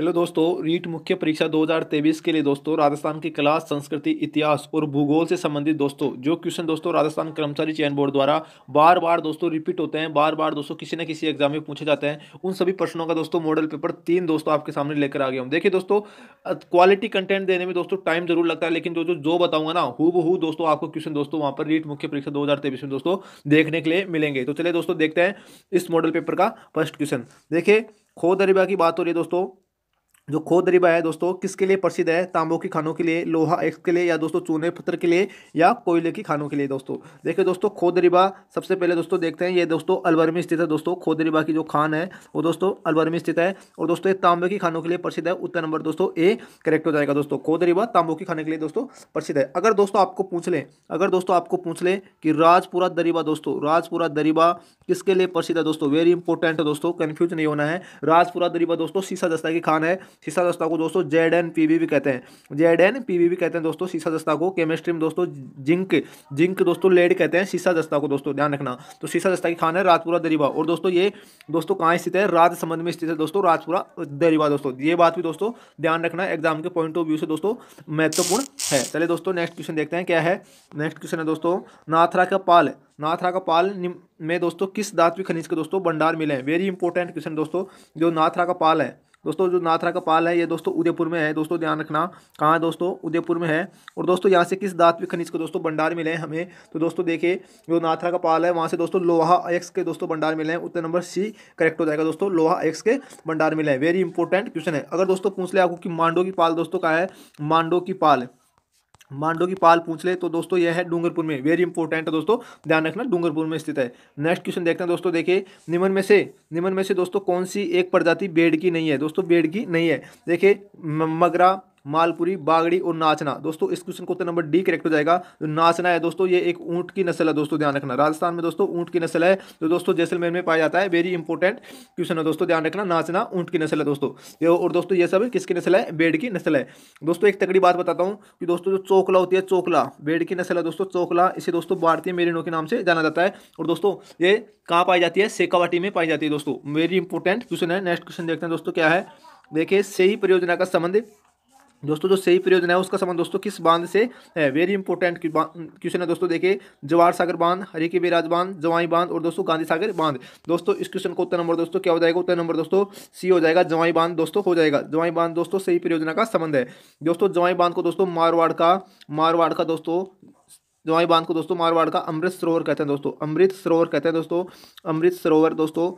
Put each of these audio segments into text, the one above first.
hello दोस्तों रीट मुख्य परीक्षा 2023 के लिए दोस्तों राजस्थान की कला संस्कृति इतिहास और भूगोल से संबंधित दोस्तों जो क्वेश्चन दोस्तों राजस्थान कर्मचारी चयन बोर्ड द्वारा बार बार दोस्तों रिपीट होते हैं बार बार दोस्तों किसी न किसी एग्जाम में पूछे जाते हैं उन सभी प्रश्नों का दोस्तों मॉडल पेपर तीन दोस्तों आपके सामने लेकर आ गया हूँ देखिए दोस्तों क्वालिटी कंटेंट देने में दोस्तों टाइम जरूर लगता है लेकिन जो जो जो बताऊंगा ना हु दोस्तों आपको क्वेश्चन दोस्तों वहाँ पर रीट मुख्य परीक्षा दो में दोस्तों देखने के लिए मिलेंगे तो चलिए दोस्तों देखते हैं इस मॉडल पेपर का फर्स्ट क्वेश्चन देखिए खो दरिबा की बात हो रही है दोस्तों जो खोद दरिबा है दोस्तों किसके लिए प्रसिद्ध है तांबो की खानों के लिए लोहा एक्स के लिए या दोस्तों चूने पत्थर के लिए या कोयले की खानों के लिए दोस्तों देखिए दोस्तों खोद रिबा सबसे पहले दोस्तों देखते हैं ये दोस्तों अलवर में स्थित है दोस्तों खोद रिबा की जो खान है वो दोस्तों अलवर में स्थित है और दोस्तों ये तांबे की खानों के लिए प्रसिद्ध है उत्तर नंबर दोस्तों ए करेक्ट हो जाएगा दोस्तों खोद रिबा तांबो की खाने के लिए दोस्तों प्रसिद्ध है अगर दोस्तों आपको पूछ लें अगर दोस्तों आपको पूछ लें कि राजपुरा दरीबा दोस्तों राजपुरा दरीबा किसके लिए प्रसिद्ध है दोस्तों वेरी इंपॉर्टेंट है दोस्तों कन्फ्यूज नहीं होना है राजपुरा दरीबा दोस्तों सीसा दस्ता की खान है सीसा दस्ता को दोस्तों जेड एन पी भी कहते हैं जेड एन पी भी कहते हैं दोस्तों सीसा दस्ता को केमिस्ट्री में दोस्तों जिंक जिंक दोस्तों लेड कहते हैं सीसा दस्ता को दोस्तों ध्यान रखना तो सीसा दस्ता की खान है राजपुरा दरीबा और दोस्तों ये दोस्तों कहाँ स्थित है राज संबंध में स्थित है दोस्तों राजपुरा दरीबा दोस्तों ये बात भी दोस्तों ध्यान रखना एग्जाम के पॉइंट ऑफ व्यू से दोस्तों महत्वपूर्ण है चले दोस्तों नेक्स्ट क्वेश्चन देखते हैं क्या है नेक्स्ट क्वेश्चन है दोस्तों नाथरा का पाल नाथरा का पाल में दोस्तों किस धातु खनिज के दोस्तों भंडार मिले हैं वेरी इंपॉर्टेंट क्वेश्चन दोस्तों जो नाथरा का पाल है दोस्तों जो नाथरा का पाल है ये दोस्तों उदयपुर में है दोस्तों ध्यान रखना कहाँ दोस्तों उदयपुर में है और दोस्तों यहाँ से किस धात्विक खनिज को दोस्तों भंडार मिले हैं हमें तो दोस्तों देखिए जो नाथरा का पाल है वहाँ से दोस्तों लोहा एक्स के दोस्तों भंडार मिले हैं उत्तर नंबर सी करेक्ट हो जाएगा दोस्तों लोहा एक्स के भंडार मिले हैं वेरी इंपॉर्टेंट क्वेश्चन है अगर दोस्तों पूछ ले आपको कि मांडो की पाल दोस्तों का है मांडो की पाल मांडो की पाल पूछ ले तो दोस्तों यह है डूंगरपुर में वेरी इंपॉर्टेंट है दोस्तों ध्यान रखना डूंगरपुर में स्थित है नेक्स्ट क्वेश्चन देखते हैं दोस्तों देखिए निमन में से निमन में से दोस्तों कौन सी एक प्रजाति बेड की नहीं है दोस्तों बेड की नहीं है देखिए मगरा मालपुरी बागड़ी और नाचना दोस्तों इस क्वेश्चन को उत्तर नंबर डी करेक्ट हो जाएगा जो नाचना है दोस्तों ये एक ऊंट की नस्ल है दोस्तों ध्यान रखना राजस्थान में दोस्तों ऊंट की नस्ल है जो दोस्तों जैसलमेर में पाया जाता है वेरी इंपॉर्टेंट क्वेश्चन है दोस्तों ध्यान रखना नाचना ऊंट की नस्ल है दोस्तों और दोस्तों ये सब किसकी नस्ल है बेड की नस्ल है दोस्तों एक तकड़ी बात बताता हूँ कि दोस्तों जो चोकला होती है चोकला बेड की नस्ल है दोस्तों चोकला इसे दोस्तों भारतीय मेरिनो के नाम से जाना जाता है और दोस्तों ये कहाँ पाई जाती है सेकावाटी में पाई जाती है दोस्तों वेरी इंपॉर्टेंट क्वेश्चन है नेक्स्ट क्वेश्चन देखते हैं दोस्तों क्या है देखिए सही परियोजना का संबंध दोस्तों जो सही परियोजना है उसका संबंध दोस्तों किस बांध से है वेरी इंपॉर्टेंट क्वेश्चन है दोस्तों देखिए जवाहर सागर बांध के बेराज बांध जवाई बांध और दोस्तों गांधी सागर बांध दोस्तों इस क्वेश्चन को उत्तर नंबर दोस्तों क्या हो जाएगा उत्तर नंबर दोस्तों सी हो जाएगा जवाई बांध दोस्तों हो जाएगा जवाई बांध दोस्तों सही परियोजना का संबंध है दोस्तों जवाई बांध को दोस्तों मारवाड़ का मारवाड़ का दोस्तों जवाई बांध को दोस्तों मारवाड़ का अमृत सरोवर कहते हैं दोस्तों अमृत सरोवर कहते हैं दोस्तों अमृत सरोवर दोस्तों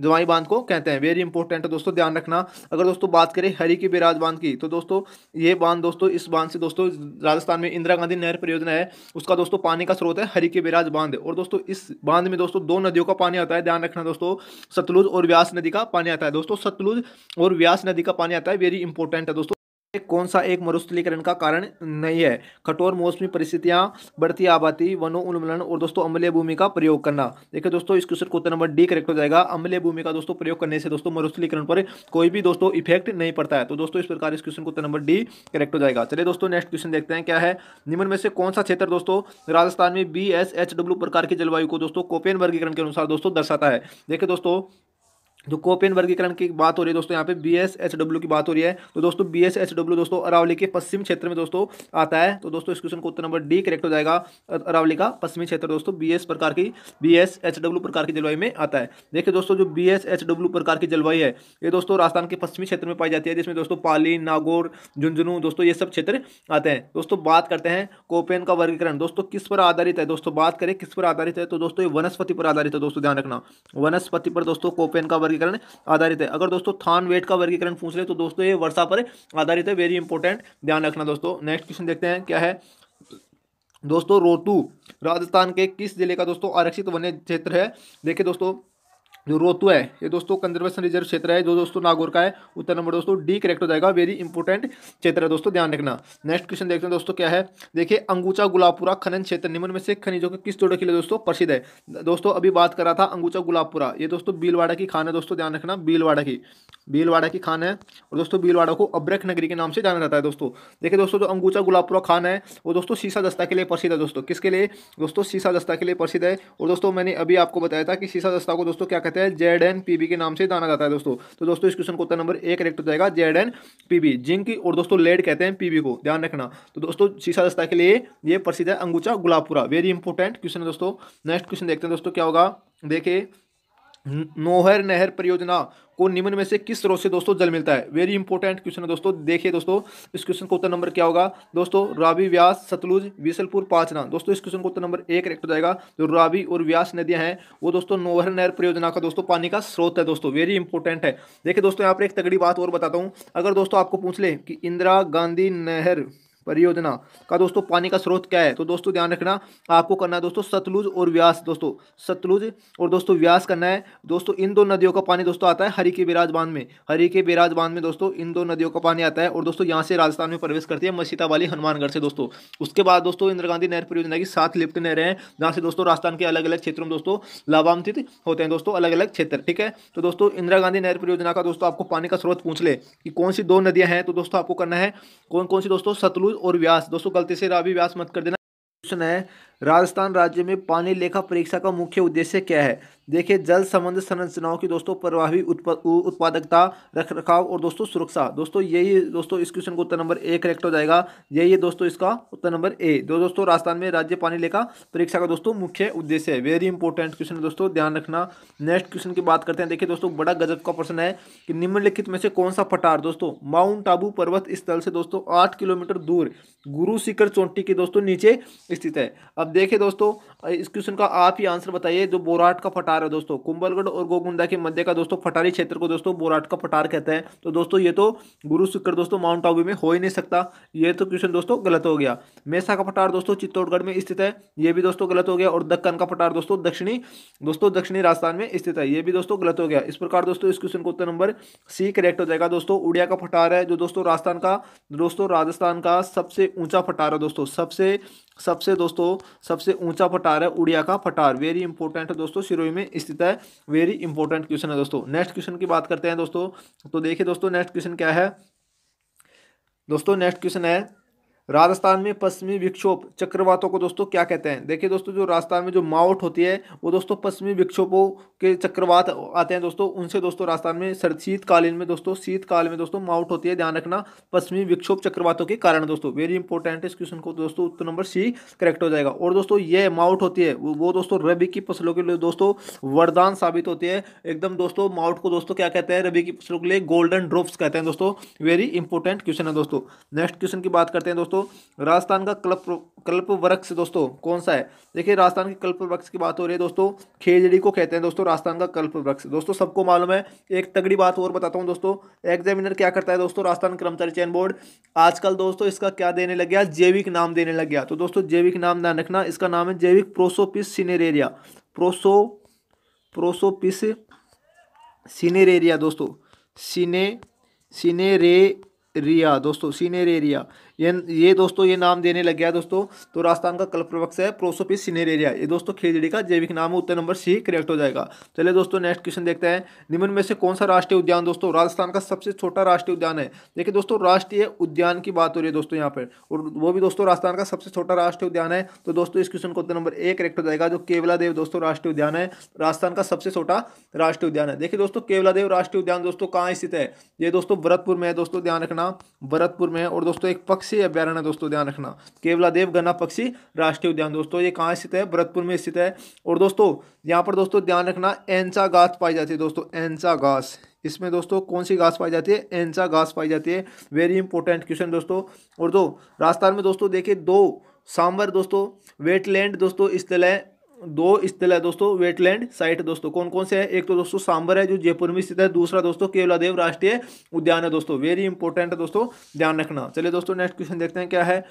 जवाई बांध को कहते हैं वेरी इंपॉर्टेंट है दोस्तों ध्यान रखना अगर दोस्तों बात करें हरी की बिराज बांध की तो दोस्तों ये बांध दोस्तों इस बांध से दोस्तों राजस्थान में इंदिरा गांधी नहर परियोजना है उसका दोस्तों पानी का स्रोत है हरी की बिराज बांध और दोस्तों इस बांध में दोस्तों दो नदियों का पानी आता है ध्यान रखना दोस्तों सतलुज और व्यास नदी का पानी आता है दोस्तों सतलुज और व्यास नदी का पानी आता है वेरी इंपॉर्टेंट है दोस्तों कौन सा एक मरुस्थलीकरण का कारण नहीं है कठोर मौसमी परिस्थितियां बढ़ती आबादी वनों उन्मूलन और दोस्तों अम्लीय भूमि का प्रयोग करना देखिए दोस्तों इस क्वेश्चन को उत्तर नंबर डी करेक्ट हो जाएगा अम्लीय भूमि का दोस्तों प्रयोग करने से दोस्तों मरुस्थलीकरण पर कोई भी दोस्तों इफेक्ट नहीं पड़ता है तो दोस्तों इस प्रकार इस क्वेश्चन को उत्तर नंबर डी करेक्ट हो जाएगा चलिए दोस्तों नेक्स्ट क्वेश्चन देखते हैं क्या है निम्न में से कौन सा क्षेत्र दोस्तों राजस्थान में बी एस एच डब्ल्यू प्रकार की जलवायु को दोस्तों कोपेन वर्गीकरण के अनुसार दोस्तों दर्शाता है देखिए दोस्तों जो कोपियन वर्गीकरण की बात हो रही है दोस्तों यहाँ पे बी एस एच डब्ल्यू की बात हो रही है तो दोस्तों बी एस एच डब्ल्यू दोस्तों अरावली के पश्चिम क्षेत्र में दोस्तों आता है तो दोस्तों इस क्वेश्चन को उत्तर नंबर डी करेक्ट हो जाएगा अरावली का पश्चिमी क्षेत्र दोस्तों बी एस प्रकार की बी एस एच डब्ल्यू प्रकार की जलवायु में आता है देखिए दोस्तों जो बी एस एच डब्ल्यू प्रकार की जलवायु है ये दोस्तों राजस्थान के पश्चिमी क्षेत्र में पाई जाती है जिसमें दोस्तों पाली नागौर झुंझुनू दोस्तों ये सब क्षेत्र आते हैं दोस्तों बात करते हैं कोपेन का वर्गीकरण दोस्तों किस पर आधारित है दोस्तों बात करें किस पर आधारित है तो दोस्तों ये वनस्पति पर आधारित है दोस्तों ध्यान रखना वनस्पति पर दोस्तों कोपेन का वर्गी वर्गीकरण आधारित है अगर दोस्तों थान वेट का वर्गीकरण पूछ ले तो दोस्तों ये वर्षा पर आधारित है वेरी इंपॉर्टेंट ध्यान रखना दोस्तों नेक्स्ट क्वेश्चन देखते हैं क्या है दोस्तों रोतू राजस्थान के किस जिले का दोस्तों आरक्षित वन्य क्षेत्र है देखिए दोस्तों जो रोतु है ये दोस्तों कंजर्वेशन रिजर्व क्षेत्र है जो दोस्तों नागौर का है उत्तर नंबर दोस्तों डी करेक्ट हो जाएगा वेरी इंपॉर्टेंट क्षेत्र है दोस्तों ध्यान रखना नेक्स्ट क्वेश्चन देखते हैं दोस्तों क्या है देखिए अंगूचा गुलापुरा खनन क्षेत्र निम्न में से खनिजों के किस जोड़े के लिए दोस्तों प्रसिद्ध है दोस्तों अभी बात कर रहा था अंगूचा गुलापुरा ये दोस्तों बीलवाड़ा की खान है दोस्तों ध्यान रखना बीलवाड़ा की बीलवाड़ा की खान है और दोस्तों बीलवाड़ा को अब्रख नगरी के नाम से जाना जाता है दोस्तों देखिए दोस्तों जो अंगूचा गुलापुरा खान है वो दोस्तों सीसा दस्ता के लिए प्रसिद्ध है दोस्तों किसके लिए दोस्तों सीसा दस्ता के लिए प्रसिद्ध है और दोस्तों मैंने अभी आपको बताया था कि सीसा दस्ता को दोस्तों क्या कहते हैं जाता है जेड एन पी बी के नाम से जाना जाता है दोस्तों तो दोस्तों इस क्वेश्चन को उत्तर नंबर ए करेक्ट हो जाएगा Z N P B zinc और दोस्तों लेड कहते हैं पी बी को ध्यान रखना तो दोस्तों शीशा दस्ता के लिए ये प्रसिद्ध है Angucha Gulabpura very important question है दोस्तों नेक्स्ट क्वेश्चन देखते हैं दोस्तों क्या होगा देखिए नोहर नहर परियोजना को निम्न में से किस स्रोत से दोस्तों जल मिलता है वेरी इंपॉर्टेंट क्वेश्चन है दोस्तों देखिए दोस्तों इस क्वेश्चन का उत्तर नंबर क्या होगा दोस्तों रावी व्यास सतलुज विसलपुर पाचना दोस्तों इस क्वेश्चन का उत्तर नंबर एक रेक्ट हो जाएगा जो रावी और व्यास नदियां हैं वो दोस्तों नोहर नहर परियोजना का दोस्तों पानी का स्रोत है दोस्तों वेरी इंपॉर्टेंट है देखिए दोस्तों यहाँ पर एक तगड़ी बात और बताता हूँ अगर दोस्तों आपको पूछ ले कि इंदिरा गांधी नहर परियोजना का दोस्तों पानी का स्रोत क्या है तो दोस्तों ध्यान रखना आपको करना है दोस्तों सतलुज और व्यास दोस्तों सतलुज और दोस्तों व्यास करना है दोस्तों इन दो नदियों का पानी दोस्तों आता है हरी के बिराज बांध में हरी के बिराज बांध में दोस्तों इन दो नदियों का पानी आता है और दोस्तों यहाँ से राजस्थान में प्रवेश करती है मसीता वाली हनुमानगढ़ से दोस्तों उसके बाद दोस्तों इंदिरा गांधी नहर परियोजना की सात लिफ्ट नहर है जहाँ से दोस्तों राजस्थान के अलग अलग क्षेत्रों में दोस्तों लाभान्वित होते हैं दोस्तों अलग अलग क्षेत्र ठीक है तो दोस्तों इंदिरा गांधी नहर परियोजना का दोस्तों आपको पानी का स्रोत पूछ ले कि कौन सी दो नदियां हैं तो दोस्तों आपको करना है कौन कौन सी दोस्तों सतलुज और व्यास दोस्तों गलती से रावी व्यास मत कर देना क्वेश्चन है राजस्थान राज्य में पानी लेखा परीक्षा का मुख्य उद्देश्य क्या है देखिए जल संबंध संरचनाओं की दोस्तों प्रभावी उत्पादकता रख रखाव और दोस्तों सुरक्षा दोस्तों यही दोस्तों इस क्वेश्चन को उत्तर नंबर ए करेक्ट हो जाएगा यही है दोस्तों इसका उत्तर नंबर ए दो दोस्तों राजस्थान में राज्य पानी लेखा परीक्षा का दोस्तों मुख्य उद्देश्य है वेरी इंपॉर्टेंट क्वेश्चन दोस्तों ध्यान रखना नेक्स्ट क्वेश्चन की बात करते हैं देखिए दोस्तों बड़ा गजब का प्रश्न है कि निम्नलिखित में से कौन सा पठार दोस्तों माउंट आबू पर्वत स्थल से दोस्तों आठ किलोमीटर दूर गुरु शिखर चोटी के दोस्तों नीचे स्थित है अब अब देखिए दोस्तों इस क्वेश्चन का आप ही आंसर बताइए जो बोराट का फटार है दोस्तों कुंभलगढ़ और गोगुंडा के मध्य का दोस्तों फटारी क्षेत्र को दोस्तों बोराट का फटार कहते हैं तो दोस्तों ये तो गुरु शिखर दोस्तों माउंट आबू में हो ही नहीं सकता ये तो क्वेश्चन दोस्तों गलत हो गया मेसा का फटार दोस्तों चित्तौड़गढ़ में स्थित है ये भी दोस्तों गलत हो गया और दक्कन का फटार दोस्तों दक्षिणी दोस्तों दक्षिणी राजस्थान में स्थित है ये भी दोस्तों गलत हो गया इस प्रकार दोस्तों इस क्वेश्चन को उत्तर नंबर सी करेक्ट हो जाएगा दोस्तों उड़िया का फटार है जो दोस्तों राजस्थान का दोस्तों राजस्थान का सबसे ऊंचा फटार है दोस्तों सबसे सबसे दोस्तों सबसे ऊंचा पठार है उड़िया का पठार वेरी इंपॉर्टेंट है दोस्तों सिरोही में स्थित है वेरी इंपॉर्टेंट क्वेश्चन है दोस्तों नेक्स्ट क्वेश्चन की बात करते हैं दोस्तों तो देखिए दोस्तों नेक्स्ट क्वेश्चन क्या है दोस्तों नेक्स्ट क्वेश्चन है राजस्थान में पश्चिमी विक्षोभ चक्रवातों को दोस्तों क्या कहते हैं देखिए दोस्तों जो राजस्थान में जो माउट होती है वो दोस्तों पश्चिमी विक्षोभों के चक्रवात आते हैं दोस्तों उनसे दोस्तों राजस्थान में सर शीतकालीन में दोस्तों शीतकाल में दोस्तों माउट होती है ध्यान रखना पश्चिमी विक्षोभ चक्रवातों के कारण दोस्तों वेरी इंपॉर्टेंट इस क्वेश्चन को दोस्तों उत्तर नंबर सी करेक्ट हो जाएगा और दोस्तों ये माउट होती है वो दोस्तों रबी की फसलों के लिए दोस्तों वरदान साबित होती है एकदम दोस्तों माउट को दोस्तों क्या कहते हैं रबी की फसलों के लिए गोल्डन ड्रॉप्स कहते हैं दोस्तों वेरी इंपॉर्टेंट क्वेश्चन है दोस्तों नेक्स्ट क्वेश्चन की बात करते हैं दोस्तों दोस्तों राजस्थान का कल्प कल्प वृक्ष दोस्तों कौन सा है देखिए राजस्थान के कल्प वृक्ष की बात हो रही है दोस्तों खेजड़ी को कहते हैं दोस्तों राजस्थान का कल्प वृक्ष दोस्तों सबको मालूम है एक तगड़ी बात और बताता हूँ दोस्तों एग्जामिनर क्या करता है दोस्तों राजस्थान कर्मचारी चयन बोर्ड आजकल दोस्तों इसका क्या देने लग गया जैविक नाम देने लग गया तो दोस्तों जैविक नाम ध्यान रखना इसका नाम है जैविक प्रोसोपिस सीनेरेरिया प्रोसो प्रोसोपिस सीनेरेरिया दोस्तों सीने सीनेरे रिया दोस्तों सिनेरेरिया ये ये दोस्तों ये नाम देने लग गया दोस्तों तो राजस्थान का कल प्रवक् है प्रोसोपिस सिनेरेरिया ये दोस्तों खेजड़ी का जैविक नाम है उत्तर नंबर सी करेक्ट हो जाएगा चलिए दोस्तों नेक्स्ट क्वेश्चन देखते हैं निम्न में से कौन सा राष्ट्रीय उद्यान दोस्तों राजस्थान का सबसे छोटा राष्ट्रीय उद्यान है देखिए दोस्तों राष्ट्रीय उद्यान की बात हो रही है दोस्तों यहाँ पर और वो भी दोस्तों राजस्थान का सबसे छोटा राष्ट्रीय उद्यान है तो दोस्तों इस क्वेश्चन का उत्तर नंबर ए करेक्ट हो जाएगा जो केवला देव दोस्तों राष्ट्रीय उद्यान है राजस्थान का सबसे छोटा राष्ट्रीय उद्यान है देखिए दोस्तों केवला देव राष्ट्रीय उद्यान दोस्तों कहाँ स्थित है ये दोस्तों भरतपुर में है दोस्तों ध्यान रखना भरतपुर में और दोस्तों एक पक्ष पक्षी अभ्यारण्य दोस्तों ध्यान रखना केवला देव गन्ना पक्षी राष्ट्रीय उद्यान दोस्तों ये कहाँ स्थित है भरतपुर में स्थित है और दोस्तों यहाँ पर दोस्तों ध्यान रखना एंसा घास पाई जाती है दोस्तों एंसा घास इसमें दोस्तों कौन सी घास पाई जाती है एंसा घास पाई जाती है वेरी इंपॉर्टेंट क्वेश्चन दोस्तों और दो तो राजस्थान में दोस्तों देखिए दो सांबर दोस्तों वेटलैंड दोस्तों स्थल है दो स्थल है दोस्तों वेटलैंड साइट दोस्तों कौन कौन से है एक तो दोस्तों सांबर है जो जयपुर में स्थित है दूसरा दोस्तों केवलादेव राष्ट्रीय उद्यान है दोस्तों वेरी इंपॉर्टेंट है दोस्तों ध्यान रखना चलिए दोस्तों नेक्स्ट क्वेश्चन देखते हैं क्या है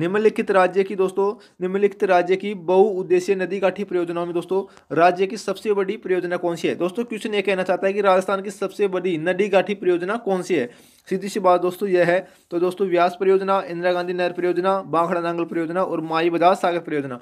निम्नलिखित राज्य की दोस्तों निम्नलिखित राज्य की बहुउद्देशीय नदी काठी परियोजनाओं में दोस्तों राज्य की सबसे बड़ी परियोजना कौन सी है दोस्तों क्वेश्चन ये कहना चाहता है कि राजस्थान की सबसे बड़ी नदी काठी परियोजना कौन सी है सीधी सी बात दोस्तों यह है तो दोस्तों व्यास परियोजना इंदिरा गांधी नहर परियोजना बांखड़ा नांगल परियोजना और माई बजाज सागर परियोजना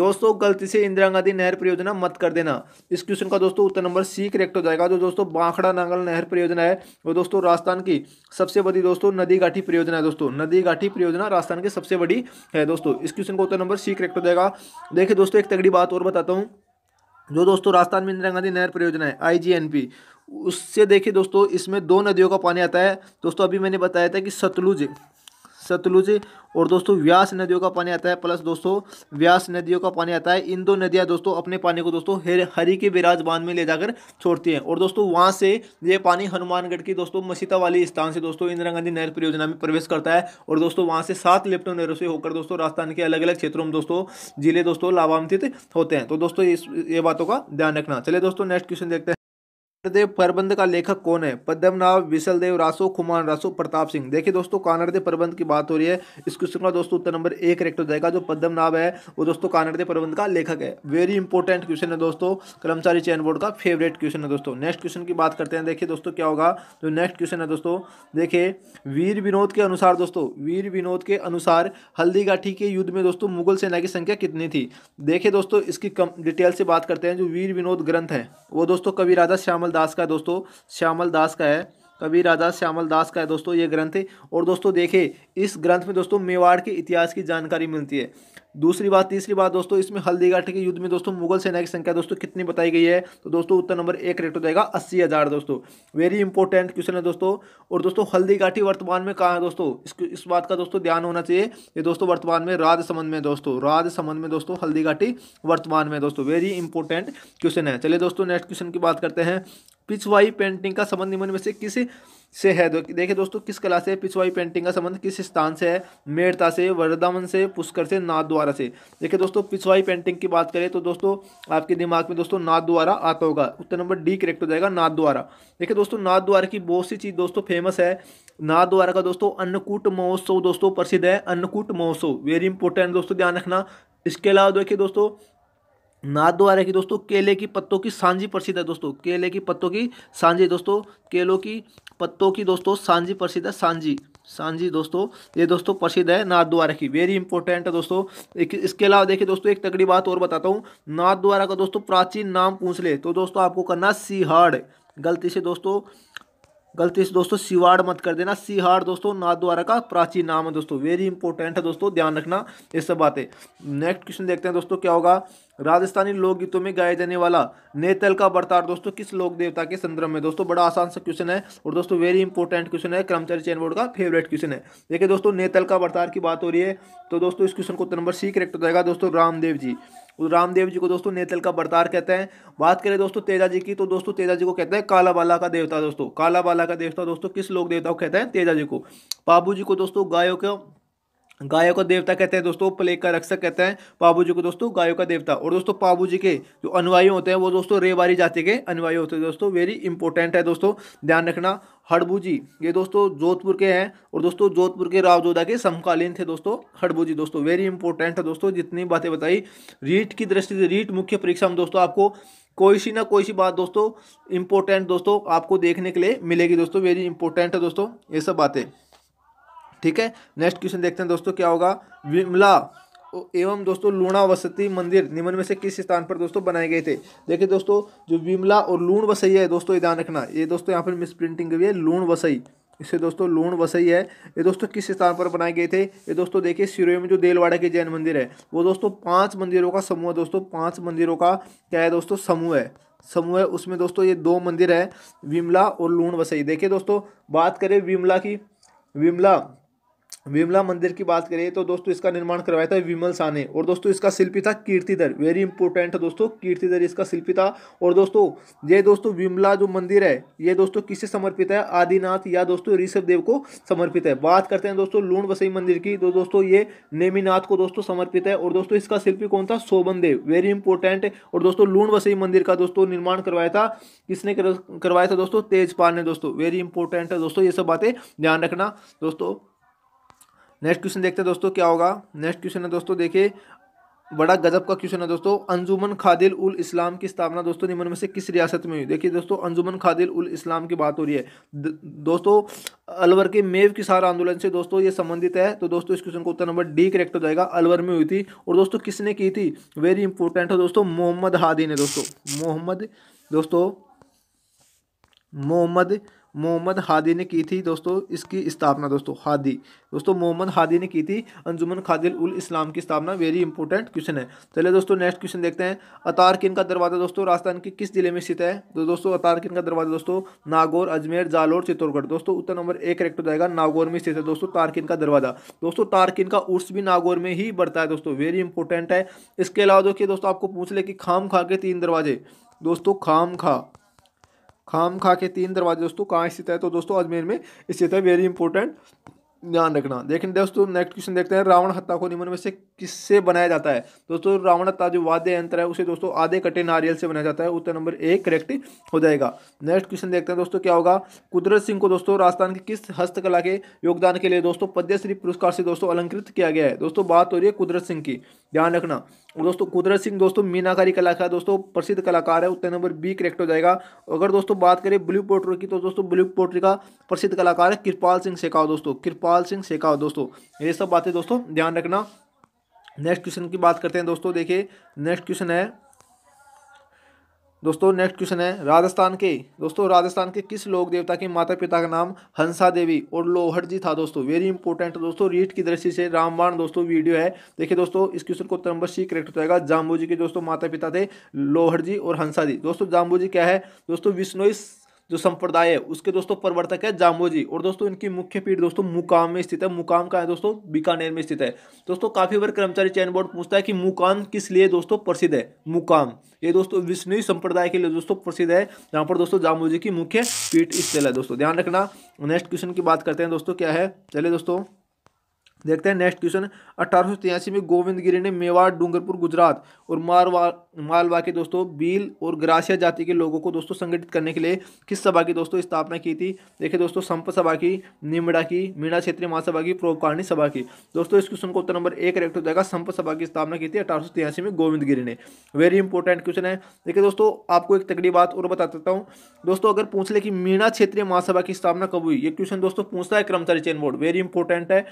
दोस्तों गलती से इंदिरा गांधी नहर परियोजना मत कर देना इस क्वेश्चन का दोस्तों उत्तर नंबर सी करेक्ट हो जाएगा जो दोस्तों बांखड़ा नांगल नहर परियोजना है वो दोस्तों राजस्थान की सबसे बड़ी दोस्तों नदी घाटी परियोजना है दोस्तों नदी घाटी परियोजना राजस्थान की सबसे बड़ी है दोस्तों इस क्वेश्चन का उत्तर नंबर सी करेक्ट हो जाएगा देखिए दोस्तों एक तगड़ी बात और बताता हूँ जो दोस्तों राजस्थान में इंदिरा गांधी नहर परियोजना है आई उससे देखिए दोस्तों इसमें दो नदियों का पानी आता है दोस्तों अभी मैंने बताया था कि सतलुज सतलुज और दोस्तों व्यास नदियों का पानी आता है प्लस दोस्तों व्यास नदियों का पानी आता है इन दो नदियां दोस्तों अपने पानी को दोस्तों हरी के विराज बांध में ले जाकर छोड़ती हैं और दोस्तों वहां से ये पानी हनुमानगढ़ की दोस्तों मसीता वाली स्थान से दोस्तों इंदिरा गांधी नहर परियोजना में प्रवेश करता है और दोस्तों वहाँ से सात लिप्टो नहरों से होकर दोस्तों राजस्थान के अलग अलग क्षेत्रों में दोस्तों जिले दोस्तों लाभान्वित होते हैं तो दोस्तों इस ये बातों का ध्यान रखना चले दोस्तों नेक्स्ट क्वेश्चन देखते हैं कानरदेव प्रबंध का लेखक कौन है पद्मनाभ विशलदेव रासो खुमान रासो प्रताप सिंह देखिए दोस्तों कानरदेव प्रबंध की बात हो रही है इस क्वेश्चन का दोस्तों उत्तर नंबर एक करेक्ट हो जाएगा जो पद्मनाभ है वो दोस्तों कानरदेव प्रबंध का लेखक है वेरी इंपॉर्टेंट क्वेश्चन है दोस्तों कर्मचारी चयन बोर्ड का फेवरेट क्वेश्चन है दोस्तों नेक्स्ट क्वेश्चन की बात करते हैं देखिए दोस्तों क्या होगा जो नेक्स्ट क्वेश्चन है दोस्तों देखिए वीर विनोद के अनुसार दोस्तों वीर विनोद के अनुसार हल्दीघाटी के युद्ध में दोस्तों मुगल सेना की संख्या कितनी थी देखिए दोस्तों इसकी डिटेल से बात करते हैं जो वीर विनोद ग्रंथ है वो दोस्तों कवि राधा श्यामल श्यामल दास का दोस्तों श्यामल दास का है कभी राजा श्यामल दास का है दोस्तों ये ग्रंथ है और दोस्तों देखे इस ग्रंथ में दोस्तों मेवाड़ के इतिहास की जानकारी मिलती है दूसरी बात तीसरी बात दोस्तों इसमें हल्दीघाटी के युद्ध में दोस्तों मुगल सेना की संख्या दोस्तों कितनी बताई गई है तो दोस्तों उत्तर नंबर एक रेट हो जाएगा अस्सी हज़ार दोस्तों वेरी इंपॉर्टेंट क्वेश्चन है दोस्तों और दोस्तों हल्दीघाटी वर्तमान में कहाँ है दोस्तों इस इस बात का दोस्तों ध्यान होना चाहिए ये दोस्तों वर्तमान में राज में दोस्तों राज में दोस्तों हल्दीघाटी वर्तमान में दोस्तों वेरी इंपॉर्टेंट क्वेश्चन है चलिए दोस्तों नेक्स्ट क्वेश्चन की बात करते हैं पिछवाई पेंटिंग का संबंध निम्न में से किस से है देखिए दोस्तों किस कला से पिछवाई पेंटिंग का संबंध किस स्थान से है मेड़ता से वर्धावन से पुष्कर से नाथद्वारा से देखिए दोस्तों पिछवाई पेंटिंग की बात करें तो दोस्तों आपके दिमाग में दोस्तों नाथद्वारा आता होगा उत्तर नंबर डी करेक्ट हो जाएगा नाथद्वारा देखिए दोस्तों नाथद्वारा की बहुत सी चीज़ दोस्तों फेमस है नाथद्वारा का दोस्तों अन्नकूट महोत्सव दोस्तों प्रसिद्ध है अन्नकूट महोत्सव वेरी इंपॉर्टेंट दोस्तों ध्यान रखना इसके अलावा देखिए दोस्तों नाथ द्वारा की दोस्तों केले की पत्तों की सांझी प्रसिद्ध है दोस्तों केले की पत्तों की सांझी दोस्तों केलों की पत्तों की दोस्तों सांझी प्रसिद्ध है सांझी सांझी दोस्तों ये दोस्तों प्रसिद्ध है नाथ द्वारा की वेरी इंपॉर्टेंट है दोस्तों एक इसके अलावा देखिए दोस्तों एक तगड़ी बात और बताता हूँ नाथ द्वारा का दोस्तों प्राचीन नाम पूछ ले तो दोस्तों आपको करना सीहाड़ गलती से दोस्तों गलती से दोस्तों सिवाड़ मत कर देना सिहाड़ दोस्तों द्वारा का प्राचीन नाम है दोस्तों वेरी इंपॉर्टेंट है दोस्तों ध्यान रखना ये सब बातें नेक्स्ट क्वेश्चन देखते हैं दोस्तों क्या होगा राजस्थानी लोकगीतों में गाए जाने वाला नेतल का बर्ताव दोस्तों किस लोक देवता के संदर्भ में दोस्तों बड़ा आसान सा क्वेश्चन है और दोस्तों वेरी इंपॉर्टेंट क्वेश्चन है कर्मचारी चैन बोर्ड का फेवरेट क्वेश्चन है देखिए दोस्तों नेतल का बर्ताव की बात हो रही है तो दोस्तों इस क्वेश्चन को नंबर सी करेक्ट हो जाएगा दोस्तों रामदेव जी तो रामदेव जी को दोस्तों नेतल का बरतार कहते हैं बात करें दोस्तों तेजा जी की तो दोस्तों तेजा जी को कहते हैं काला बाला का देवता दोस्तों काला बाला का देवता दोस्तों किस लोग देवता को कहते हैं तेजा जी को बाबू जी को दोस्तों गायों का गायों का देवता कहते हैं दोस्तों प्ले का रक्षक कहते हैं पाबू जी को दोस्तों गायों का देवता और दोस्तों पाबू जी के जो अनुयायी होते हैं वो दोस्तों रेवारी जाति के अनुयायी होते हैं दोस्तों वेरी इंपॉर्टेंट है दोस्तों ध्यान रखना हड़बूजी ये दोस्तों जोधपुर के हैं और दोस्तों जोधपुर के जोधा के समकालीन थे दोस्तों हड़बूजी दोस्तों वेरी इंपॉर्टेंट है दोस्तों जितनी बातें बताई रीट की दृष्टि से रीट मुख्य परीक्षा में दोस्तों आपको कोई सी ना कोई सी बात दोस्तों इंपॉर्टेंट दोस्तों आपको देखने के लिए मिलेगी दोस्तों वेरी इंपॉर्टेंट है दोस्तों ये सब बातें ठीक है नेक्स्ट क्वेश्चन देखते हैं दोस्तों क्या होगा विमला तो एवं दोस्तों वसती मंदिर निम्न में से किस स्थान पर दोस्तों बनाए गए थे देखिए दोस्तों जो विमला और लूण वसई है दोस्तों ये ध्यान रखना ये दोस्तों यहाँ पर मिस प्रिंटिंग हुई है लूण वसई इसे दोस्तों लूण वसई है ये दोस्तों किस स्थान पर बनाए गए थे ये दोस्तों देखिए सिरोही में जो देलवाड़ा के जैन मंदिर है वो दोस्तों पाँच मंदिरों का समूह है दोस्तों पाँच मंदिरों का क्या है दोस्तों समूह है समूह है उसमें दोस्तों ये दो मंदिर है विमला और लूण वसई देखिए दोस्तों बात करें विमला की विमला विमला मंदिर की बात करें तो दोस्तों इसका निर्माण करवाया था विमल शाह ने और दोस्तों इसका शिल्पी था कीर्तिधर वेरी इंपॉर्टेंट दोस्तों कीर्तिधर इसका शिल्पी था और दोस्तों ये दोस्तों विमला जो मंदिर है ये दोस्तों किसे समर्पित है आदिनाथ या दोस्तों ऋषभ देव को समर्पित है बात करते हैं दोस्तों लूण वसई मंदिर की तो दोस्तों ये नेमीनाथ को दोस्तों समर्पित है और दोस्तों इसका शिल्पी कौन था सोबन देव वेरी इंपॉर्टेंट और दोस्तों लूण वसई मंदिर का दोस्तों निर्माण करवाया था किसने करवाया था दोस्तों तेजपाल ने दोस्तों वेरी इंपॉर्टेंट है दोस्तों ये सब बातें ध्यान रखना दोस्तों नेक्स्ट क्वेश्चन देखते हैं दोस्तों क्या होगा नेक्स्ट क्वेश्चन है दोस्तों देखिए बड़ा गजब का क्वेश्चन है दोस्तों अंजुमन खादिल उल इस्लाम की स्थापना दोस्तों निम्न में से किस रियासत में हुई देखिए दोस्तों अंजुमन खादिल उल इस्लाम की बात हो रही है दोस्तों अलवर के मेव किसार आंदोलन से दोस्तों ये संबंधित है तो दोस्तों इस क्वेश्चन को उत्तर नंबर डी करेक्ट हो जाएगा अलवर में हुई थी और दोस्तों किसने की थी वेरी इंपॉर्टेंट है दोस्तों मोहम्मद हादी ने दोस्तों मोहम्मद दोस्तों मोहम्मद मोहम्मद हादी ने की थी दोस्तों इसकी स्थापना दोस्तों हादी दोस्तों मोहम्मद हादी ने की थी अंजुमन खादिल उल इस्लाम की स्थापना वेरी इंपॉर्टेंट क्वेश्चन है चलिए दोस्तों नेक्स्ट क्वेश्चन देखते हैं अतारकिन का दरवाज़ा दोस्तों राजस्थान के किस जिले में स्थित है तो दोस्तों अतारकिन का दरवाज़ा दोस्तों नागौर अजमेर जालोर चित्तौड़गढ़ दोस्तों उत्तर नंबर एक करेक्ट हो जाएगा नागौर में स्थित है दोस्तों तारकिन का दरवाज़ा दोस्तों तारकिन का उर्स भी नागौर में ही बढ़ता है दोस्तों वेरी इंपॉर्टेंट है इसके अलावा देखिए दोस्तों आपको पूछ ले कि खाम खा के तीन दरवाजे दोस्तों खाम खा खाम खा के तीन दरवाजे दोस्तों कहाँ स्थित है तो दोस्तों अजमेर में स्थित है वेरी इंपॉर्टेंट ध्यान रखना देखें दोस्तों नेक्स्ट क्वेश्चन देखते हैं रावण हत्ता को निम्न में से किससे बनाया जाता है दोस्तों रावण हत्ता जो वाद्य यंत्र है उसे दोस्तों आधे कटे नारियल से बनाया जाता है उत्तर नंबर एक करेक्ट हो जाएगा नेक्स्ट क्वेश्चन देखते हैं दोस्तों क्या होगा कुदरत सिंह को दोस्तों राजस्थान की किस हस्तकला के योगदान के लिए दोस्तों पद्यश्री पुरस्कार से दोस्तों अलंकृत किया गया है दोस्तों बात हो रही है कुदरत सिंह की ध्यान रखना दोस्तों कुदरत सिंह दोस्तों मीनाकारी कलाकार दोस्तों प्रसिद्ध कलाकार है उत्तर नंबर बी करेक्ट हो जाएगा अगर दोस्तों बात करें ब्लू पोट्री की तो दोस्तों ब्लू पोट्री का प्रसिद्ध कलाकार है कृपाल सिंह शेखाव दोस्तों कृपाल सिंह शेखाव दोस्तों ये सब बातें दोस्तों ध्यान रखना नेक्स्ट क्वेश्चन की बात करते हैं दोस्तों देखिए नेक्स्ट क्वेश्चन है दोस्तों नेक्स्ट क्वेश्चन है राजस्थान के दोस्तों राजस्थान के किस लोक देवता के माता पिता का नाम हंसा देवी और लोहर जी था दोस्तों वेरी इंपॉर्टेंट दोस्तों रीट की दृष्टि से रामबाण दोस्तों वीडियो है देखिए दोस्तों इस क्वेश्चन को उत्तर नंबर सी करेक्ट हो जाएगा जाम्बू जी के दोस्तों माता पिता थे लोहर जी और हंसा जी दोस्तों जाम्बू जी क्या है दोस्तों विष्णु जो संप्रदाय है उसके दोस्तों प्रवर्तक है जामोजी और दोस्तों इनकी मुख्य पीठ दोस्तों मुकाम में स्थित है मुकाम का है दोस्तों बीकानेर में स्थित है दोस्तों काफी बार कर्मचारी चयन बोर्ड पूछता है कि मुकाम किस लिए दोस्तों प्रसिद्ध है मुकाम ये दोस्तों विष्णु संप्रदाय के लिए दोस्तों प्रसिद्ध है जहाँ पर दोस्तों जामोजी की मुख्य पीठ स्थल है दोस्तों ध्यान रखना नेक्स्ट क्वेश्चन की बात करते हैं दोस्तों क्या है चले दोस्तों देखते हैं नेक्स्ट क्वेश्चन अठारह में गोविंद गिरी ने मेवाड़ डूंगरपुर गुजरात और मारवा मालवा के दोस्तों बील और ग्रासिया जाति के लोगों को दोस्तों संगठित करने के लिए किस सभा की दोस्तों स्थापना की थी देखिए दोस्तों संप सभा की निमड़ा की मीणा क्षेत्रीय महासभा की प्रोपकारिणी सभा की दोस्तों इस क्वेश्चन को उत्तर नंबर एक करेक्ट हो जाएगा संप सभा की स्थापना की थी अठारह में गोविंद गिरी ने वेरी इंपॉर्टेंट क्वेश्चन है देखिए दोस्तों आपको एक तगड़ी बात और बता देता हूँ दोस्तों अगर पूछ ले कि मीणा क्षेत्रीय महासभा की स्थापना कब हुई ये क्वेश्चन दोस्तों पूछता है कर्मचारी चैन बोर्ड वेरी इंपॉर्टेंट है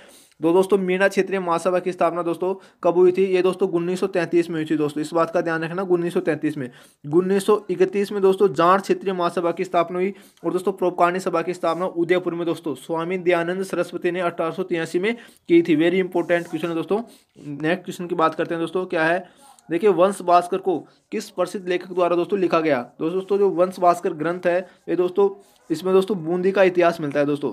दो दोस्तों मीना क्षेत्रीय महासभा की स्थापना दोस्तों कब हुई थी ये दोस्तों 1933 में हुई थी दोस्तों इस बात का ध्यान रखना 1933 में 1931 में दोस्तों जाड़ क्षेत्रीय महासभा की स्थापना हुई और दोस्तों प्रोपकाणी सभा की स्थापना उदयपुर में दोस्तों स्वामी दयानंद सरस्वती ने अठारह में की थी वेरी इंपॉर्टेंट क्वेश्चन है दोस्तों नेक्स्ट क्वेश्चन की बात करते हैं दोस्तों क्या है देखिए वंश भास्कर को किस प्रसिद्ध लेखक द्वारा दोस्तों लिखा गया दोस्तों जो वंश भास्कर ग्रंथ है ये दोस्तों इसमें दोस्तों बूंदी का इतिहास मिलता है दोस्तों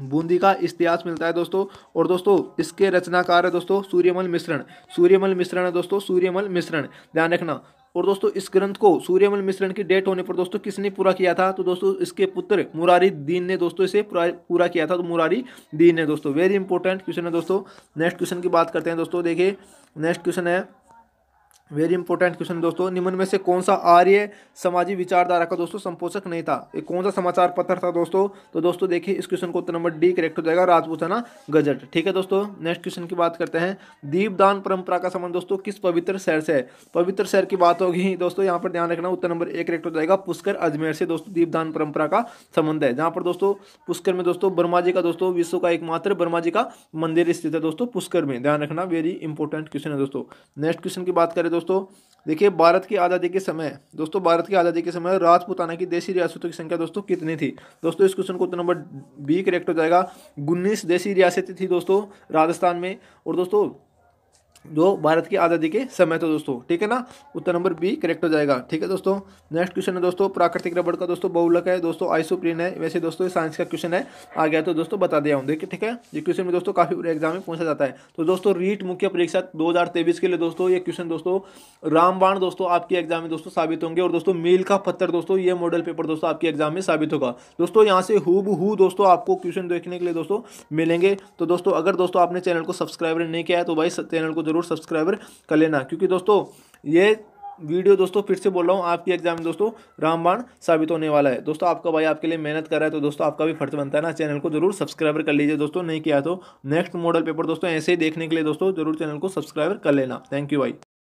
बूंदी का इतिहास मिलता है दोस्तों और दोस्तों इसके रचनाकार है दोस्तों सूर्यमल मिश्रण सूर्यमल मिश्रण है दोस्तों सूर्यमल मिश्रण ध्यान रखना और दोस्तों इस ग्रंथ को सूर्यमल मिश्रण की डेट होने पर दोस्तों किसने पूरा किया था तो दोस्तों इसके पुत्र मुरारी दीन ने दोस्तों इसे पूरा किया था तो मुरारी दीन ने दोस्तों वेरी इंपॉर्टेंट क्वेश्चन है दोस्तों नेक्स्ट क्वेश्चन की बात करते हैं दोस्तों देखिए नेक्स्ट क्वेश्चन है वेरी इंपॉर्टेंट क्वेश्चन दोस्तों निम्न में से कौन सा आर्य समाजी विचारधारा का दोस्तों संपोषक नहीं था ये कौन सा समाचार पत्र था दोस्तों तो दोस्तों देखिए इस क्वेश्चन को उत्तर नंबर डी करेक्ट हो जाएगा राजपूताना गजट ठीक है दोस्तों नेक्स्ट क्वेश्चन की बात करते हैं दीपदान परंपरा का संबंध दोस्तों किस पवित्र शहर से पवित्र शहर की बात होगी दोस्तों यहाँ पर ध्यान रखना उत्तर नंबर एक करेक्ट हो जाएगा पुष्कर अजमेर से दोस्तों दीपदान परंपरा का संबंध है जहाँ पर दोस्तों पुष्कर में दोस्तों बर्मा जी का दोस्तों विश्व का एकमात्र बर्मा जी का मंदिर स्थित है दोस्तों पुष्कर में ध्यान रखना वेरी इंपॉर्टेंट क्वेश्चन है दोस्तों नेक्स्ट क्वेश्चन की बात करें दोस्तों देखिए भारत की आज़ादी के समय दोस्तों भारत की आज़ादी के समय राजपूताना की देसी रियासतों की संख्या दोस्तों कितनी थी दोस्तों इस क्वेश्चन को उत्तर तो नंबर बी करेक्ट हो जाएगा उन्नीस देसी रियासतें थी दोस्तों राजस्थान में और दोस्तों जो भारत की आज़ादी के समय था दोस्तों ठीक है ना उत्तर नंबर बी करेक्ट हो जाएगा ठीक है दोस्तों नेक्स्ट क्वेश्चन है दोस्तों प्राकृतिक रबड़ का दोस्तों बहुलक है दोस्तों आइसोप्रीन है वैसे दोस्तों ये साइंस का क्वेश्चन है आ गया तो दोस्तों बता दिया हूँ देखिए ठीक है ये क्वेश्चन में दोस्तों काफ़ी एग्जाम में पूछा जाता है तो दोस्तों रीट मुख्य परीक्षा दो के लिए दोस्तों ये क्वेश्चन दोस्तों रामबाण दोस्तों आपके एग्जाम में दोस्तों साबित होंगे और दोस्तों मील का पत्थर दोस्तों ये मॉडल पेपर दोस्तों आपके एग्जाम में साबित होगा दोस्तों यहाँ से हु दोस्तों आपको क्वेश्चन देखने के लिए दोस्तों मिलेंगे तो दोस्तों अगर दोस्तों आपने चैनल को सब्सक्राइब नहीं किया है तो भाई चैनल को ज़रूर सब्सक्राइबर कर लेना क्योंकि दोस्तों ये वीडियो दोस्तों फिर से बोल रहा हूँ आपकी एग्जाम में दोस्तों रामबाण साबित होने वाला है दोस्तों आपका भाई आपके लिए मेहनत कर रहा है तो दोस्तों आपका भी फर्ज बनता है ना चैनल को जरूर सब्सक्राइबर कर लीजिए दोस्तों नहीं किया तो नेक्स्ट मॉडल पेपर दोस्तों ऐसे ही देखने के लिए दोस्तों जरूर चैनल को सब्सक्राइबर कर लेना थैंक यू भाई